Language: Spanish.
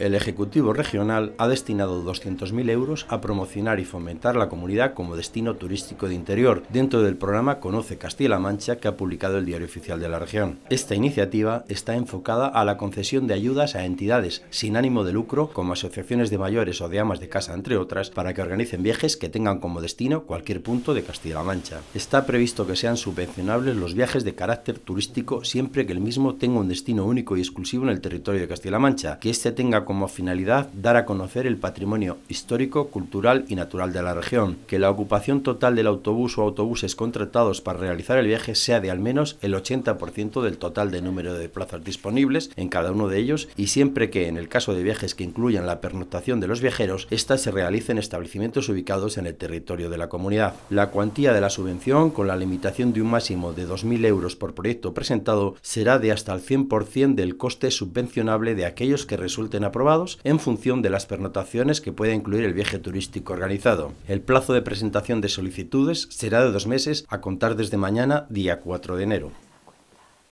el Ejecutivo Regional ha destinado 200.000 euros a promocionar y fomentar la comunidad como destino turístico de interior dentro del programa Conoce Castilla-La Mancha que ha publicado el Diario Oficial de la Región. Esta iniciativa está enfocada a la concesión de ayudas a entidades sin ánimo de lucro como asociaciones de mayores o de amas de casa, entre otras, para que organicen viajes que tengan como destino cualquier punto de Castilla-La Mancha. Está previsto que sean subvencionables los viajes de carácter turístico siempre que el mismo tenga un destino único y exclusivo en el territorio de Castilla-La Mancha, que este tenga como finalidad dar a conocer el patrimonio histórico, cultural y natural de la región, que la ocupación total del autobús o autobuses contratados para realizar el viaje sea de al menos el 80% del total de número de plazas disponibles en cada uno de ellos y siempre que en el caso de viajes que incluyan la pernoctación de los viajeros, ésta se realicen en establecimientos ubicados en el territorio de la comunidad. La cuantía de la subvención, con la limitación de un máximo de 2.000 euros por proyecto presentado, será de hasta el 100% del coste subvencionable de aquellos que resulten aprobados en función de las pernotaciones que pueda incluir el viaje turístico organizado. El plazo de presentación de solicitudes será de dos meses a contar desde mañana, día 4 de enero.